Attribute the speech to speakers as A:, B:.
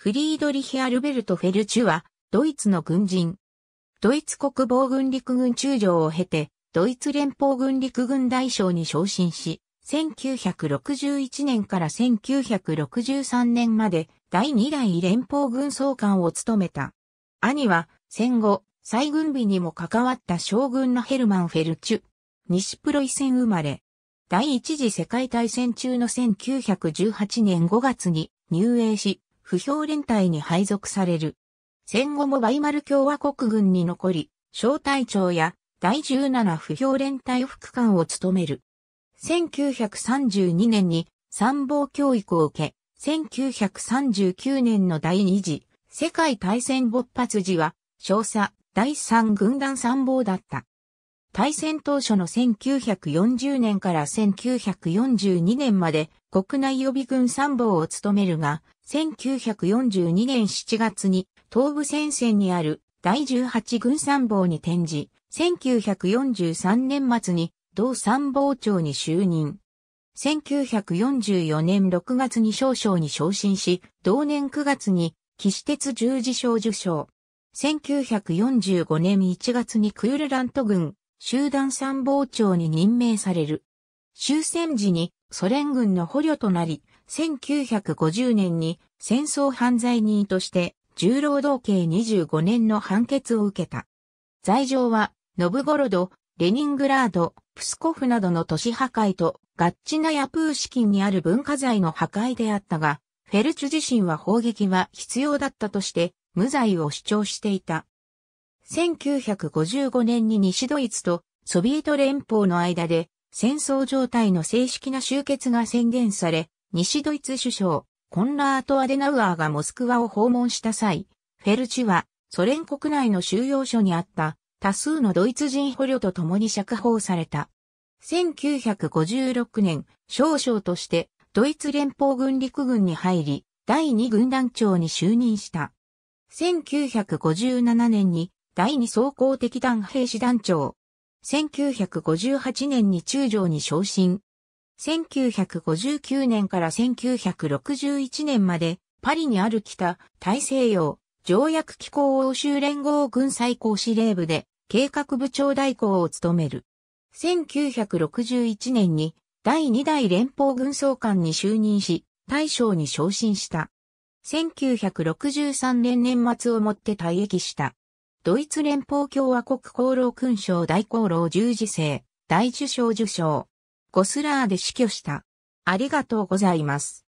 A: フリードリヒ・アルベルト・フェルチュは、ドイツの軍人。ドイツ国防軍陸軍中将を経て、ドイツ連邦軍陸軍大将に昇進し、1961年から1963年まで第2代連邦軍総監を務めた。兄は戦後、再軍備にも関わった将軍のヘルマン・フェルチュ。西プロイセン生まれ。第一次世界大戦中の1918年5月に入営し、不評連隊に配属される。戦後もバイマル共和国軍に残り、小隊長や第17不評連隊副官を務める。1932年に参謀教育を受け、1939年の第二次世界大戦勃発時は、少佐第三軍団参謀だった。大戦当初の1940年から1942年まで国内予備軍参謀を務めるが、1942年7月に東部戦線にある第18軍参謀に転じ、1943年末に同参謀長に就任。1944年6月に少将に昇進し、同年9月に騎士鉄十字章受章。1945年1月にクールラント軍集団参謀長に任命される。終戦時にソ連軍の捕虜となり、1950年に戦争犯罪人として重労働刑25年の判決を受けた。罪状は、ノブゴロド、レニングラード、プスコフなどの都市破壊と、ガッチナヤプーシキンにある文化財の破壊であったが、フェルチュ自身は砲撃は必要だったとして、無罪を主張していた。1955年に西ドイツとソビエト連邦の間で戦争状態の正式な終結が宣言され、西ドイツ首相、コンラート・アデナウアーがモスクワを訪問した際、フェルチはソ連国内の収容所にあった多数のドイツ人捕虜と共に釈放された。1956年、少将としてドイツ連邦軍陸軍に入り、第二軍団長に就任した。1957年に第二装甲敵団兵士団長。1958年に中将に昇進。1959年から1961年までパリにある北大西洋条約機構欧州連合軍最高司令部で計画部長代行を務める。1961年に第2代連邦軍総監に就任し、大将に昇進した。1963年年末をもって退役した。ドイツ連邦共和国功労勲章大功労十字星、大受賞受賞。ゴスラーで死去した。ありがとうございます。